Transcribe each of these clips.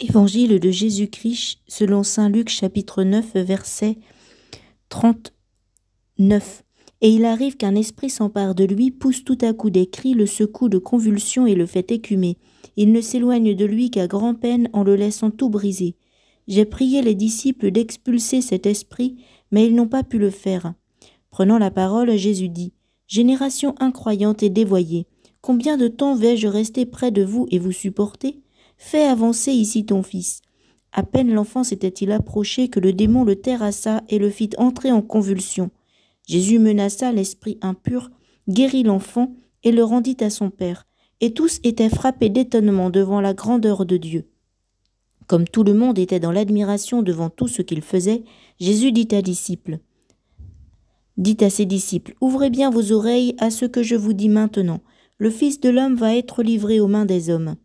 Évangile de Jésus-Christ selon Saint Luc chapitre 9 verset 39. Et il arrive qu'un esprit s'empare de lui, pousse tout à coup des cris, le secoue de convulsions et le fait écumer. Il ne s'éloigne de lui qu'à grand-peine en le laissant tout briser. J'ai prié les disciples d'expulser cet esprit, mais ils n'ont pas pu le faire. Prenant la parole, Jésus dit, Génération incroyante et dévoyée, combien de temps vais-je rester près de vous et vous supporter Fais avancer ici ton fils. À peine l'enfant s'était-il approché que le démon le terrassa et le fit entrer en convulsion. Jésus menaça l'esprit impur, guérit l'enfant et le rendit à son père, et tous étaient frappés d'étonnement devant la grandeur de Dieu. Comme tout le monde était dans l'admiration devant tout ce qu'il faisait, Jésus dit à disciples Dites à ses disciples Ouvrez bien vos oreilles à ce que je vous dis maintenant. Le Fils de l'homme va être livré aux mains des hommes.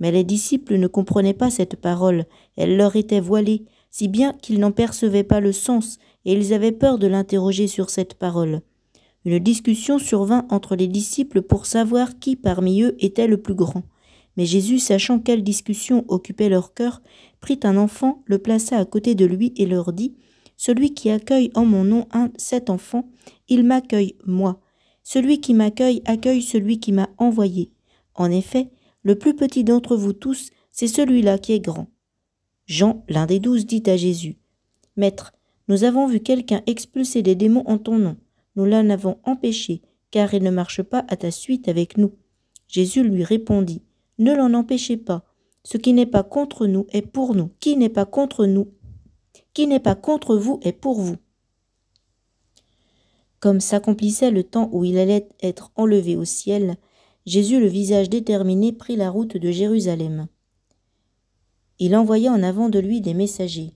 Mais les disciples ne comprenaient pas cette parole, elle leur était voilée, si bien qu'ils n'en percevaient pas le sens, et ils avaient peur de l'interroger sur cette parole. Une discussion survint entre les disciples pour savoir qui parmi eux était le plus grand. Mais Jésus, sachant quelle discussion occupait leur cœur, prit un enfant, le plaça à côté de lui et leur dit Celui qui accueille en mon nom un cet enfant, il m'accueille moi. Celui qui m'accueille accueille celui qui m'a envoyé. En effet, le plus petit d'entre vous tous, c'est celui-là qui est grand. Jean, l'un des douze, dit à Jésus, Maître, nous avons vu quelqu'un expulser des démons en ton nom. Nous l'en avons empêché, car il ne marche pas à ta suite avec nous. Jésus lui répondit, Ne l'en empêchez pas. Ce qui n'est pas contre nous est pour nous. Qui n'est pas contre nous, qui n'est pas contre vous est pour vous. Comme s'accomplissait le temps où il allait être enlevé au ciel, Jésus, le visage déterminé, prit la route de Jérusalem. Il envoya en avant de lui des messagers.